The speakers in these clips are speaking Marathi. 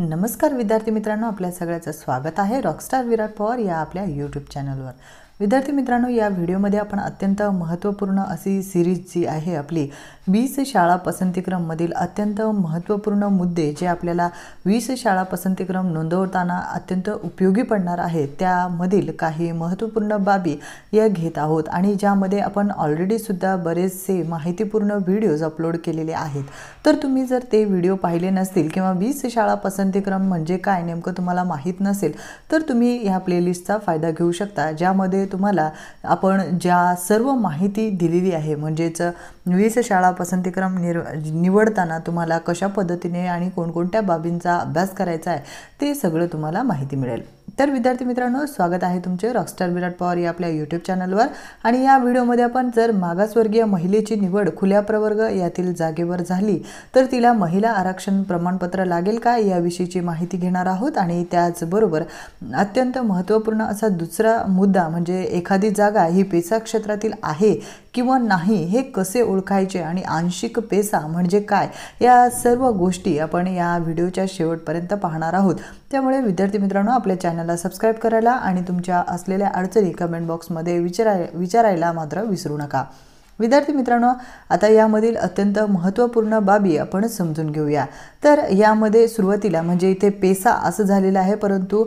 नमस्कार विद्यार्थी मित्रांनो आपल्या सगळ्याचं स्वागत आहे रॉकस्टार विराट पवार या आपल्या यूट्यूब चॅनलवर विद्यार्थी मित्रांनो या व्हिडिओमध्ये आपण अत्यंत महत्त्वपूर्ण अशी सिरीज जी आहे आपली वीस शाळा पसंतीक्रममधील अत्यंत महत्त्वपूर्ण मुद्दे जे आपल्याला वीस शाळा पसंतीक्रम नोंदवताना अत्यंत उपयोगी पडणार आहे त्यामधील काही महत्त्वपूर्ण बाबी या घेत आहोत आणि ज्यामध्ये आपण ऑलरेडीसुद्धा बरेचसे माहितीपूर्ण व्हिडिओज अपलोड केलेले आहेत तर तुम्ही जर ते व्हिडिओ पाहिले नसतील किंवा वीस शाळा पसंतीक्रम म्हणजे काय नेमकं तुम्हाला माहीत नसेल तर तुम्ही ह्या प्लेलिस्टचा फायदा घेऊ शकता ज्यामध्ये तुम्हाला आपण ज्या सर्व माहिती दिलेली आहे म्हणजेच वीस शाळा पसंतीक्रम निर् निवडताना तुम्हाला कशा पद्धतीने आणि कोणकोणत्या बाबींचा अभ्यास करायचा आहे ते सगळं तुम्हाला माहिती मिळेल तर विद्यार्थी मित्रांनो स्वागत आहे तुमचे रॉकस्टार विराट पवार या आपल्या यूट्यूब चॅनलवर आणि या व्हिडिओमध्ये आपण जर मागासवर्गीय महिलेची निवड खुल्या प्रवर्ग यातील जागेवर झाली तर तिला महिला आरक्षण प्रमाणपत्र लागेल का याविषयीची माहिती घेणार आहोत आणि त्याचबरोबर अत्यंत महत्त्वपूर्ण असा दुसरा मुद्दा म्हणजे एखादी जागा ही पेसा क्षेत्रातील आहे किंवा नाही हे कसे ओळखायचे आणि आंशिक पेसा म्हणजे काय या सर्व गोष्टी आपण या व्हिडिओच्या शेवटपर्यंत पाहणार आहोत त्यामुळे विद्यार्थी मित्रांनो आपल्या चॅनलला सबस्क्राईब करायला आणि तुमच्या असलेल्या अडचणी कमेंट बॉक्समध्ये विचाराय विचारायला मात्र विसरू नका विद्यार्थी मित्रांनो आता यामधील अत्यंत महत्त्वपूर्ण बाबी आपण समजून घेऊया तर यामध्ये सुरुवातीला म्हणजे इथे पेसा असं झालेलं आहे परंतु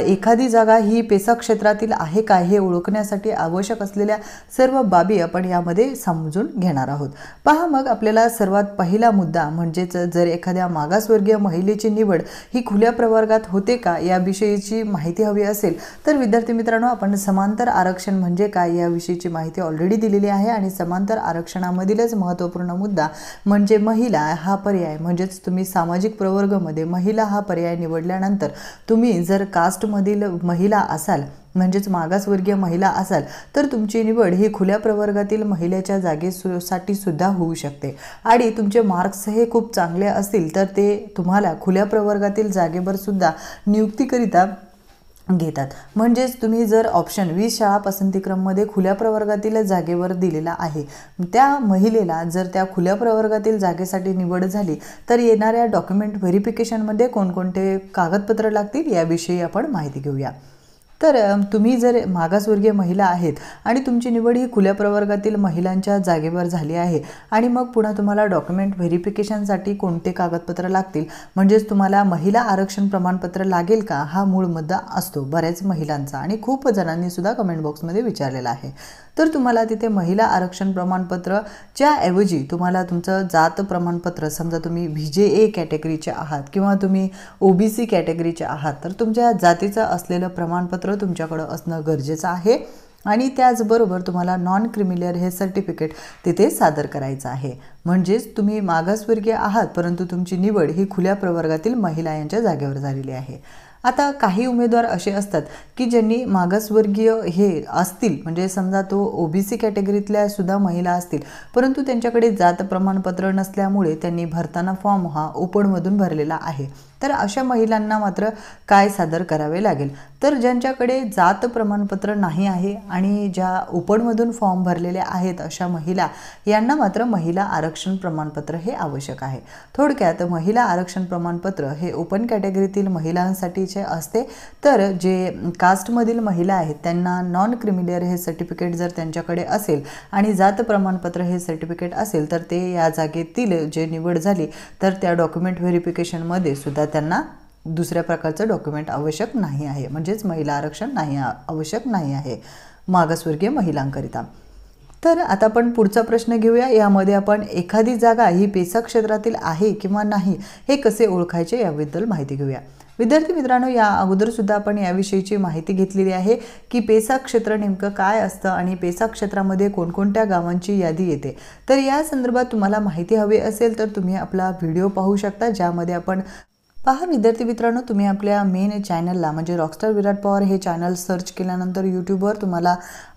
एखादी जागा ही पेसा क्षेत्रातील आहे का हे ओळखण्यासाठी आवश्यक असलेल्या सर्व बाबी आपण यामध्ये समजून घेणार आहोत पहा मग आपल्याला सर्वात पहिला मुद्दा म्हणजेच जर एखाद्या मागासवर्गीय महिलेची निवड ही खुल्या प्रवर्गात होते का याविषयीची माहिती हवी असेल तर विद्यार्थी मित्रांनो आपण समांतर आरक्षण म्हणजे काय याविषयीची माहिती ऑलरेडी दिलेली आहे आणि समांतर आरक्षणामधीलच महत्त्वपूर्ण मुद्दा म्हणजे महिला हा पर्याय म्हणजेच तुम्ही सामाजिक प्रवर्गमध्ये महिला हा पर्याय निवडल्यानंतर तुम्ही जर कास्टमधील महिला असाल म्हणजेच मागासवर्गीय महिला असाल तर तुमची निवड ही खुल्या प्रवर्गातील महिलेच्या जागेसाठी सुद्धा होऊ शकते आणि तुमचे मार्क्स हे खूप चांगले असतील तर ते तुम्हाला खुल्या प्रवर्गातील जागेवर सुद्धा नियुक्तीकरिता घेतात म्हणजेच तुम्ही जर ऑप्शन वीस शाळा पसंतीक्रममध्ये खुल्या प्रवर्गातील जागेवर दिलेला आहे त्या महिलेला जर त्या खुल्या प्रवर्गातील जागेसाठी निवड झाली तर येणाऱ्या डॉक्युमेंट व्हेरिफिकेशनमध्ये कोणकोणते कागदपत्र लागतील याविषयी आपण माहिती घेऊया तर तुम्ही जर मागासवर्गीय महिला आहेत आणि तुमची निवड ही खुल्या प्रवर्गातील महिलांच्या जागेवर झाली आहे आणि मग पुन्हा तुम्हाला डॉक्युमेंट व्हेरिफिकेशनसाठी कोणते कागदपत्र लागतील म्हणजेच तुम्हाला महिला आरक्षण प्रमाणपत्र लागेल का हा मूळ मुद्दा असतो बऱ्याच महिलांचा आणि खूप जणांनी सुद्धा कमेंट बॉक्समध्ये विचारलेला आहे तर तुम्हाला तिथे महिला आरक्षण प्रमाणपत्रच्या ऐवजी तुम्हाला तुमचं जात प्रमाणपत्र समजा तुम्ही व्ही जे ए कॅटेगरीचे आहात किंवा तुम्ही ओ बी सी कॅटेगरीचे आहात तर तुमच्या जातीचं असलेलं प्रमाणपत्र तुमच्याकडं असणं गरजेचं आहे आणि त्याचबरोबर तुम्हाला नॉन क्रिमिलियर हे सर्टिफिकेट तिथे सादर करायचं आहे म्हणजेच तुम्ही मागासवर्गीय आहात परंतु तुमची निवड ही खुल्या प्रवर्गातील महिला यांच्या जागेवर झालेली आहे आता काही उमेदवार असे असतात की ज्यांनी मागासवर्गीय हे असतील म्हणजे समजा तो ओ बी सी कॅटेगरीतल्या सुद्धा महिला असतील परंतु त्यांच्याकडे जात प्रमाणपत्र नसल्यामुळे त्यांनी भरताना फॉर्म हा ओपनमधून भरलेला आहे तर अशा महिलांना मात्र काय सादर करावे लागेल तर ज्यांच्याकडे जात प्रमाणपत्र नाही आहे आणि ज्या उपडमधून फॉर्म भरलेले आहेत अशा महिला यांना मात्र महिला आरक्षण प्रमाणपत्र हे आवश्यक आहे थोडक्यात महिला आरक्षण प्रमाणपत्र हे ओपन कॅटेगरीतील महिलांसाठीचे असते तर जे कास्टमधील महिला आहेत त्यांना नॉन क्रिमिलियर हे सर्टिफिकेट जर त्यांच्याकडे असेल आणि जात प्रमाणपत्र हे सर्टिफिकेट असेल तर ते या जागेतील जे निवड झाली तर त्या डॉक्युमेंट व्हेरिफिकेशनमध्ये सुद्धा त्यांना दुसऱ्या प्रकारचं डॉक्युमेंट आवश्यक नाही आहे म्हणजेच महिला आरक्षण नाही आवश्यक नाही आहे मागासवर्गीय महिलांकरिता तर आता आपण पुढचा प्रश्न घेऊया यामध्ये आपण एखादी जागा ही पेसा क्षेत्रातील आहे किंवा नाही हे कसे ओळखायचे याबद्दल माहिती घेऊया विद्यार्थी मित्रांनो या अगोदरसुद्धा आपण याविषयीची माहिती घेतलेली आहे की पेसा क्षेत्र नेमकं काय असतं आणि पेसा क्षेत्रामध्ये कोणकोणत्या गावांची यादी येते तर या संदर्भात तुम्हाला माहिती हवी असेल तर तुम्ही आपला व्हिडिओ पाहू शकता ज्यामध्ये आपण पहा विद्यार्थी मित्रांनो तुम्ही आपल्या मेन चॅनलला म्हणजे रॉकस्टार विराट पवार हे चॅनल सर्च केल्यानंतर यूट्यूबवर तुम्हाला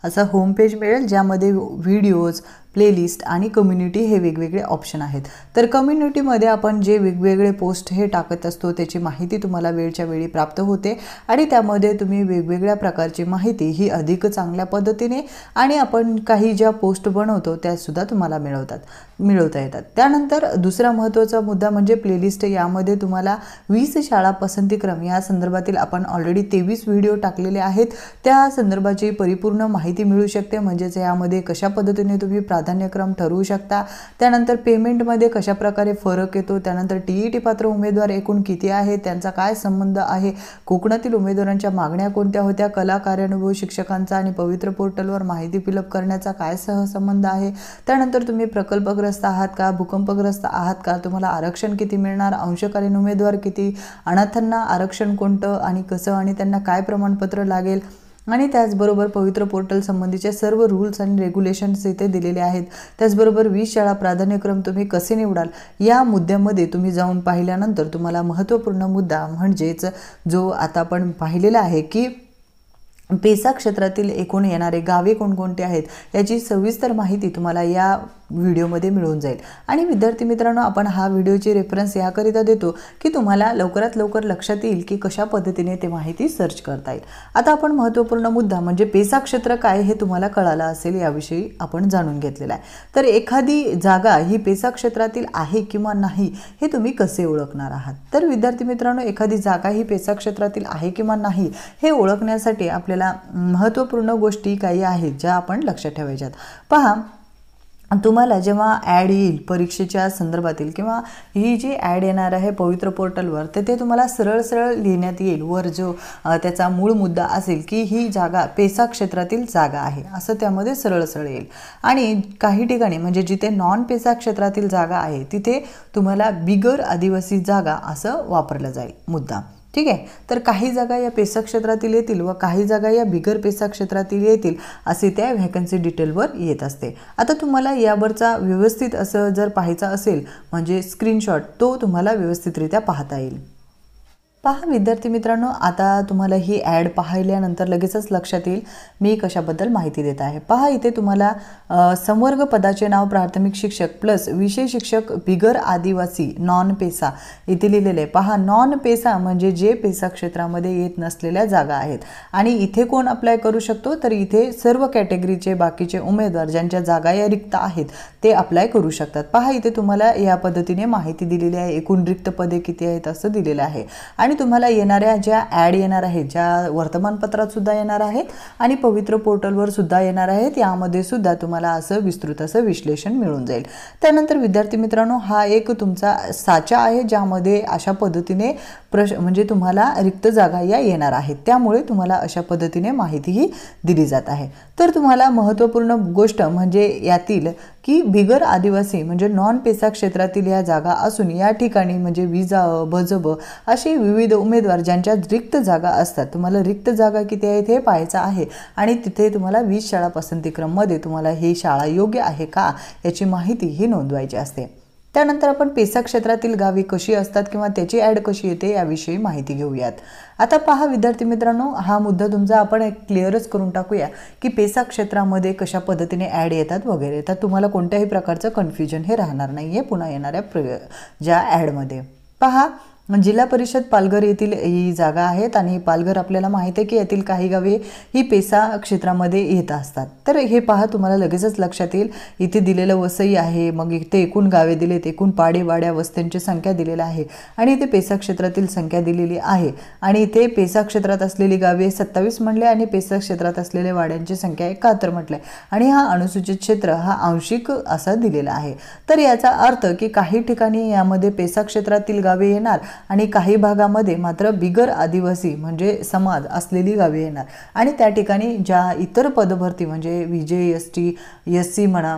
असा होम पेज मिळेल ज्यामध्ये व्हिडिओज प्लेलिस्ट आणि कम्युनिटी हे वेगवेगळे ऑप्शन आहेत तर कम्युनिटीमध्ये आपण जे वेगवेगळे पोस्ट हे टाकत असतो त्याची माहिती तुम्हाला वेळच्या वेळी प्राप्त होते आणि त्यामध्ये तुम्ही वेगवेगळ्या प्रकारची माहिती ही अधिक चांगल्या पद्धतीने आणि आपण काही ज्या पोस्ट बनवतो त्यासुद्धा तुम्हाला मिळवतात मिळवता येतात त्यानंतर दुसरा महत्त्वाचा मुद्दा म्हणजे प्लेलिस्ट यामध्ये तुम्हाला वीस शाळा पसंतीक्रम या संदर्भातील आपण ऑलरेडी तेवीस व्हिडिओ टाकलेले आहेत त्या संदर्भाची परिपूर्ण माहिती मिळू शकते म्हणजेच यामध्ये कशा पद्धतीने तुम्ही प्रा प्राधान्यक्रम ठरवू शकता त्यानंतर पेमेंटमध्ये कशाप्रकारे फरक येतो त्यानंतर टी ई टी पात्र उमेदवार एकूण किती आहे त्यांचा काय संबंध आहे कोकणातील उमेदवारांच्या मागण्या कोणत्या होत्या कला कार्यानुभव शिक्षकांचा आणि पवित्र पोर्टलवर माहिती फिलअप करण्याचा काय सहसंबंध आहे त्यानंतर तुम्ही प्रकल्पग्रस्त आहात का भूकंपग्रस्त आहात का तुम्हाला आरक्षण किती मिळणार अंशकालीन उमेदवार किती अनाथांना आरक्षण कोणतं आणि कसं आणि त्यांना काय प्रमाणपत्र लागेल आणि त्याचबरोबर पवित्र पोर्टल संबंधीचे सर्व रूल्स आणि रेग्युलेशन्स इथे दिलेले आहेत त्याचबरोबर वीस शाळा प्राधान्यक्रम तुम्ही कसे निवडाल या मुद्द्यामध्ये तुम्ही जाऊन पाहिल्यानंतर तुम्हाला महत्त्वपूर्ण मुद्दा म्हणजेच जो आता आपण पाहिलेला आहे की पेसा क्षेत्रातील एकूण येणारे गावे कोणकोणते आहेत याची सविस्तर माहिती तुम्हाला या व्हिडिओमध्ये मिळून जाईल आणि विद्यार्थी मित्रांनो आपण हा व्हिडिओची रेफरन्स याकरिता देतो की तुम्हाला लवकरात लवकर लक्षात येईल की कशा पद्धतीने ते माहिती सर्च करता येईल आता आपण महत्त्वपूर्ण मुद्दा म्हणजे पेसा क्षेत्र काय हे तुम्हाला कळालं असेल याविषयी आपण जाणून घेतलेला आहे तर एखादी जागा ही पेसा क्षेत्रातील आहे किंवा नाही हे तुम्ही कसे ओळखणार आहात तर विद्यार्थी मित्रांनो एखादी जागा ही पेसा क्षेत्रातील आहे किंवा नाही हे ओळखण्यासाठी आपल्या आपल्याला महत्त्वपूर्ण गोष्टी काही आहेत ज्या आपण लक्षात ठेवायच्यात पहा तुम्हाला जेव्हा ॲड येईल परीक्षेच्या संदर्भातील किंवा ही जी ॲड येणार आहे पवित्र पोर्टलवर तर ते, तुम्हाला सरळ सरळ लिहिण्यात येईल वर जो त्याचा मूळ मुद्दा असेल की ही जागा पेसा क्षेत्रातील जागा आहे असं त्यामध्ये सरळ सरळ येईल आणि काही ठिकाणी म्हणजे जिथे नॉन पेसा क्षेत्रातील जागा आहे तिथे तुम्हाला बिगर आदिवासी जागा असं वापरलं जाईल मुद्दा ठीक आहे तर काही जागा या पेसा क्षेत्रातील येतील व काही जागा या बिगर पेसा क्षेत्रातील येतील असे त्या व्हॅकन्सी डिटेलवर येत असते आता तुम्हाला यावरचा व्यवस्थित असं जर पाहायचा असेल म्हणजे स्क्रीनशॉट तो तुम्हाला व्यवस्थितरित्या पाहता येईल पहा विद्यार्थी मित्रांनो आता तुम्हाला ही ॲड पाहिल्यानंतर लगेचच लक्षात येईल मी कशाबद्दल माहिती देत आहे पहा इथे तुम्हाला संवर्ग पदाचे नाव प्राथमिक शिक्षक प्लस विषय शिक्षक बिगर आदिवासी नॉन पेसा इथे लिहिलेले आहे पहा नॉन पेसा म्हणजे जे पेसा क्षेत्रामध्ये येत नसलेल्या जागा आहेत आणि इथे कोण अप्लाय करू शकतो तर इथे सर्व कॅटेगरीचे बाकीचे उमेदवार ज्यांच्या जागा या रिक्त आहेत ते अप्लाय करू शकतात पहा इथे तुम्हाला या पद्धतीने माहिती दिलेली आहे एकूण रिक्त पदे किती आहेत असं दिलेलं आहे आणि तुम्हाला येणाऱ्या ज्या ॲड येणार आहेत ज्या वर्तमानपत्रात सुद्धा येणार आहेत आणि पवित्र पोर्टलवर सुद्धा येणार आहेत यामध्ये सुद्धा तुम्हाला असं विस्तृत असं विश्लेषण मिळून जाईल त्यानंतर विद्यार्थी मित्रांनो हा एक तुमचा साचा आहे ज्यामध्ये अशा पद्धतीने प्रश म्हणजे तुम्हाला रिक्त जागा या येणार आहेत त्यामुळे तुम्हाला अशा पद्धतीने माहितीही दिली जात आहे तर तुम्हाला महत्त्वपूर्ण गोष्ट म्हणजे यातील की बिगर आदिवासी म्हणजे नॉन पेसा क्षेत्रातील या जागा असून या ठिकाणी म्हणजे विजा बजब अशी विविध विविध उमेदवार ज्यांच्या रिक्त जागा असतात तुम्हाला रिक्त जागा किती आहेत हे पाहायचं आहे आणि तिथे तुम्हाला वीज शाळा पसंतीक्रममध्ये तुम्हाला ही शाळा योग्य आहे का याची माहिती ही नोंदवायची असते त्यानंतर आपण पेसा क्षेत्रातील गावी कशी असतात किंवा त्याची ॲड कशी येते याविषयी माहिती घेऊयात आता पहा विद्यार्थी मित्रांनो हा मुद्दा तुमचा आपण एक क्लिअरच करून टाकूया की पेसा क्षेत्रामध्ये कशा पद्धतीने ॲड येतात वगैरे तर तुम्हाला कोणत्याही प्रकारचं कन्फ्युजन हे राहणार नाही आहे पुन्हा येणाऱ्या प्र ज्या ॲडमध्ये पहा जिल्हा परिषद पालघर येथील ही जागा आहेत आणि पालघर आपल्याला माहीत आहे की येथील काही गावे ही पेसा क्षेत्रामध्ये येत असतात तर हे पहा तुम्हाला लगेचच लक्षात येईल इथे दिलेलं वसई आहे मग इथे एकूण गावे दिलेत एकूण पाडेवाड्या वस्त्यांची संख्या दिलेली आहे आणि इथे पेसा क्षेत्रातील संख्या दिलेली आहे आणि इथे पेसा क्षेत्रात असलेली गावे सत्तावीस म्हणले आणि पेसा क्षेत्रात असलेल्या वाड्यांची संख्या एकाहत्तर म्हटले आणि हा अनुसूचित क्षेत्र हा आंशिक असा दिलेला आहे तर याचा अर्थ की काही ठिकाणी यामध्ये पेसा क्षेत्रातील गावे येणार आणि काही भागामध्ये मात्र बिगर आदिवासी म्हणजे समाज असलेली गावे येणार आणि त्या ठिकाणी ज्या इतर पदभरती म्हणजे VJ S T S C म्हणा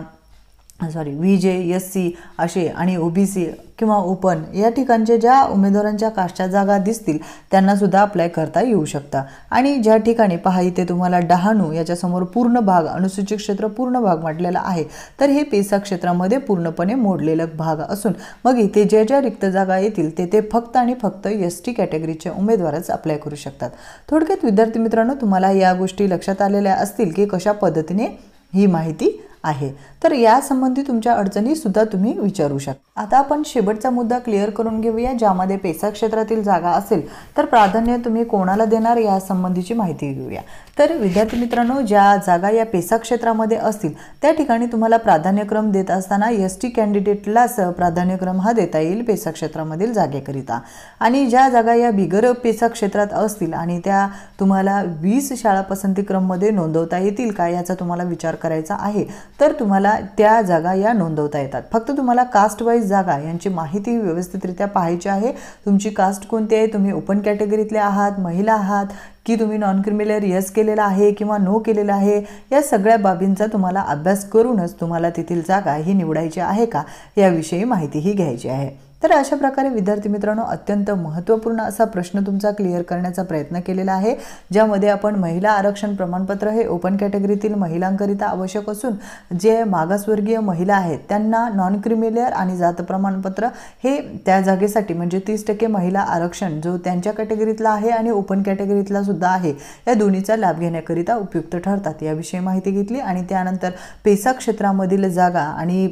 sorry V J S C असे आणि ओ बी सी किंवा ओपन या ठिकाणचे ज्या उमेदवारांच्या कास्टच्या जागा दिसतील त्यांनासुद्धा अप्लाय करता येऊ शकता आणि ज्या ठिकाणी पहा इथे तुम्हाला डहाणू याच्यासमोर पूर्ण भाग अनुसूचित क्षेत्र पूर्ण भाग म्हटलेला आहे तर हे पेसा क्षेत्रामध्ये पूर्णपणे मोडलेलं भाग असून मग इथे ज्या ज्या रिक्त जागा येतील ते ते फक्त आणि फक्त एस टी कॅटेगरीचे उमेदवारच अप्लाय करू शकतात थोडक्यात विद्यार्थी मित्रांनो तुम्हाला या गोष्टी लक्षात आलेल्या असतील की कशा पद्धतीने ही माहिती आहे तर यासंबंधी तुमच्या अडचणीसुद्धा तुम्ही विचारू शकता आता आपण शेवटचा मुद्दा क्लिअर करून घेऊया ज्यामध्ये पेसा क्षेत्रातील जागा असेल तर प्राधान्य तुम्ही कोणाला देणार यासंबंधीची माहिती घेऊया तर विद्यार्थी मित्रांनो ज्या जागा या पेसा क्षेत्रामध्ये असतील त्या ठिकाणी तुम्हाला प्राधान्यक्रम देत असताना एस टी कॅन्डिडेटलाच प्राधान्यक्रम हा देता येईल पेसा क्षेत्रामधील जागेकरिता आणि ज्या जागा या बिगर पेसा क्षेत्रात असतील आणि त्या तुम्हाला वीस शाळा पसंतीक्रममध्ये नोंदवता येतील का याचा तुम्हाला विचार करायचा आहे तर तुम्हाला तुम्हाला त्या जागा या नोंदवता येतात फक्त तुम्हाला कास्ट वाईज जागा यांची माहिती व्यवस्थितरित्या पाहायची आहे तुमची कास्ट कोणती आहे तुम्ही ओपन कॅटेगरीतले आहात महिला आहात की तुम्ही नॉन क्रिमिलर यस केलेला आहे किंवा नो केलेला आहे या सगळ्या बाबींचा तुम्हाला अभ्यास करूनच तुम्हाला तेथील जागा ही निवडायची आहे का याविषयी माहितीही घ्यायची आहे तर अशा प्रकारे विद्यार्थी मित्रांनो अत्यंत महत्त्वपूर्ण असा प्रश्न तुमचा क्लिअर करण्याचा प्रयत्न केलेला आहे ज्यामध्ये आपण महिला आरक्षण प्रमाणपत्र हे ओपन कॅटेगरीतील महिलांकरिता आवश्यक असून जे मागासवर्गीय महिला आहेत त्यांना नॉन क्रिमिलेअर आणि जात प्रमाणपत्र हे त्या जागेसाठी म्हणजे तीस टक्के महिला आरक्षण जो त्यांच्या कॅटेगरीतला आहे आणि ओपन कॅटेगरीतला सुद्धा आहे या दोन्हीचा लाभ घेण्याकरिता उपयुक्त ठरतात याविषयी माहिती घेतली आणि त्यानंतर पेसा क्षेत्रामधील जागा आणि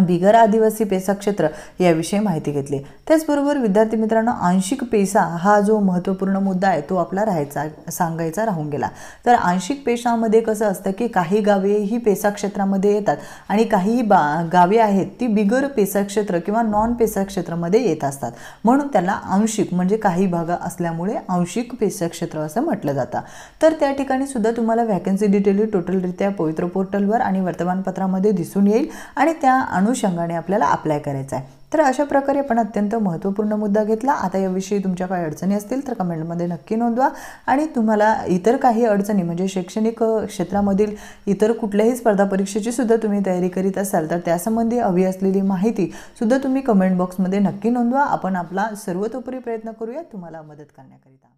बिगर आदिवासी पेसा क्षेत्र याविषयी माहिती घेतली त्याचबरोबर विद्यार्थी मित्रांनो आंशिक पेसा हा जो महत्त्वपूर्ण मुद्दा आहे तो आपला राहायचा सांगायचा राहून गेला तर आंशिक पेशामध्ये कसं असतं की काही गावे ही पेसा क्षेत्रामध्ये येतात आणि काही बा गावे आहेत ती बिगर पेसा क्षेत्र किंवा नॉन पेसा क्षेत्रामध्ये येत असतात म्हणून त्याला आंशिक म्हणजे काही भाग असल्यामुळे आंशिक पेसा क्षेत्र असं म्हटलं जातं तर त्या ठिकाणी सुद्धा तुम्हाला व्हॅकन्सी डिटेल टोटलरित्या पवित्र पोर्टलवर आणि वर्तमानपत्रामध्ये दिसून येईल आणि त्या अनुषंगाने आपल्याला अप्लाय करायचा आहे तर अशा प्रकारे आपण अत्यंत महत्त्वपूर्ण मुद्दा घेतला आता याविषयी तुमच्या काही अडचणी असतील तर कमेंटमध्ये नक्की नोंदवा आणि तुम्हाला इतर काही अडचणी म्हणजे शैक्षणिक क्षेत्रामधील इतर कुठल्याही स्पर्धा परीक्षेची सुद्धा तुम्ही तयारी करीत असाल तर त्यासंबंधी हवी असलेली माहिती सुद्धा तुम्ही कमेंट बॉक्समध्ये नक्की नोंदवा आपण आपला सर्वतोपरी प्रयत्न करूया तुम्हाला मदत करण्याकरिता